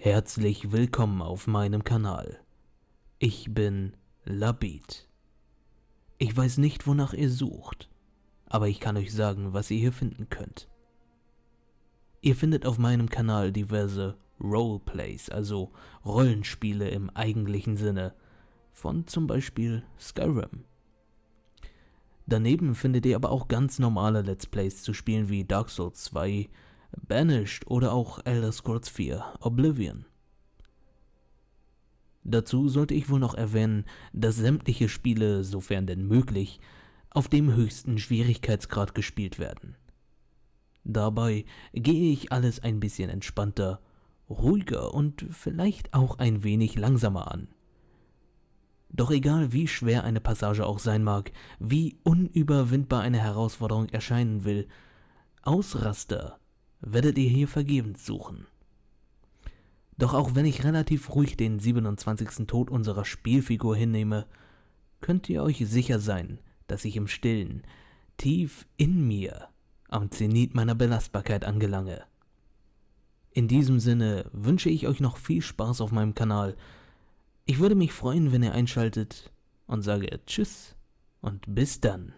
Herzlich willkommen auf meinem Kanal. Ich bin Labit. Ich weiß nicht, wonach ihr sucht, aber ich kann euch sagen, was ihr hier finden könnt. Ihr findet auf meinem Kanal diverse Roleplays, also Rollenspiele im eigentlichen Sinne, von zum Beispiel Skyrim. Daneben findet ihr aber auch ganz normale Let's Plays zu Spielen wie Dark Souls 2, Banished oder auch Elder Scrolls 4 Oblivion. Dazu sollte ich wohl noch erwähnen, dass sämtliche Spiele, sofern denn möglich, auf dem höchsten Schwierigkeitsgrad gespielt werden. Dabei gehe ich alles ein bisschen entspannter, ruhiger und vielleicht auch ein wenig langsamer an. Doch egal wie schwer eine Passage auch sein mag, wie unüberwindbar eine Herausforderung erscheinen will, Ausraster werdet ihr hier vergebens suchen. Doch auch wenn ich relativ ruhig den 27. Tod unserer Spielfigur hinnehme, könnt ihr euch sicher sein, dass ich im Stillen, tief in mir, am Zenit meiner Belastbarkeit angelange. In diesem Sinne wünsche ich euch noch viel Spaß auf meinem Kanal. Ich würde mich freuen, wenn ihr einschaltet und sage Tschüss und bis dann.